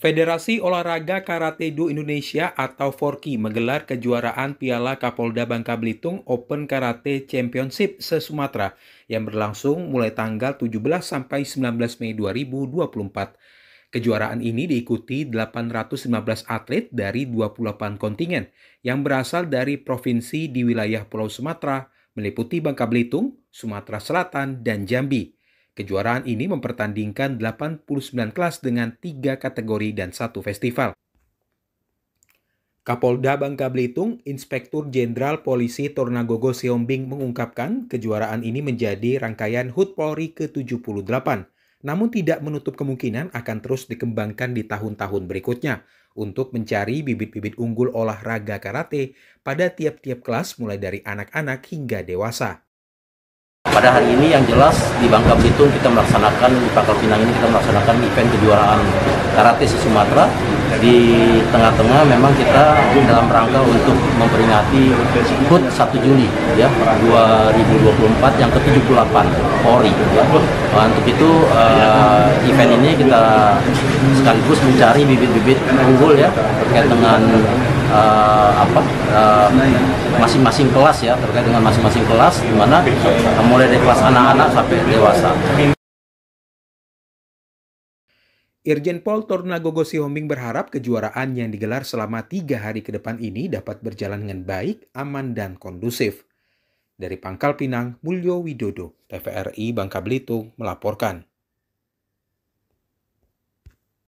Federasi Olahraga Karate Do Indonesia atau FORKI menggelar kejuaraan Piala Kapolda Bangka Belitung Open Karate Championship se-Sumatera yang berlangsung mulai tanggal 17 sampai 19 Mei 2024. Kejuaraan ini diikuti 815 atlet dari 28 kontingen yang berasal dari provinsi di wilayah Pulau Sumatera, meliputi Bangka Belitung, Sumatera Selatan, dan Jambi. Kejuaraan ini mempertandingkan 89 kelas dengan 3 kategori dan satu festival. Kapolda Bangka Belitung, Inspektur Jenderal Polisi Tornagogo Siombing mengungkapkan kejuaraan ini menjadi rangkaian HUT Polri ke-78, namun tidak menutup kemungkinan akan terus dikembangkan di tahun-tahun berikutnya untuk mencari bibit-bibit unggul olahraga karate pada tiap-tiap kelas mulai dari anak-anak hingga dewasa. Pada hari ini yang jelas di Bangka Belitung kita melaksanakan di Pangkal Pinang ini kita melaksanakan event kejuaraan karate di Sumatera di tengah-tengah memang kita dalam rangka untuk memperingati HUT 1 Juli ya 2024 yang ke-78 Polri nah, untuk itu uh, event ini kita sekaligus mencari bibit-bibit unggul ya terkait dengan uh, apa eh, masing-masing uh, kelas ya terkait dengan masing-masing kelas di mana uh, mulai dari kelas anak-anak sampai dewasa. Irjen Pol Tornagogo Sihombing berharap kejuaraan yang digelar selama tiga hari ke depan ini dapat berjalan dengan baik, aman, dan kondusif. Dari Pangkal Pinang, Mulyo Widodo, TVRI Bangka Belitung melaporkan.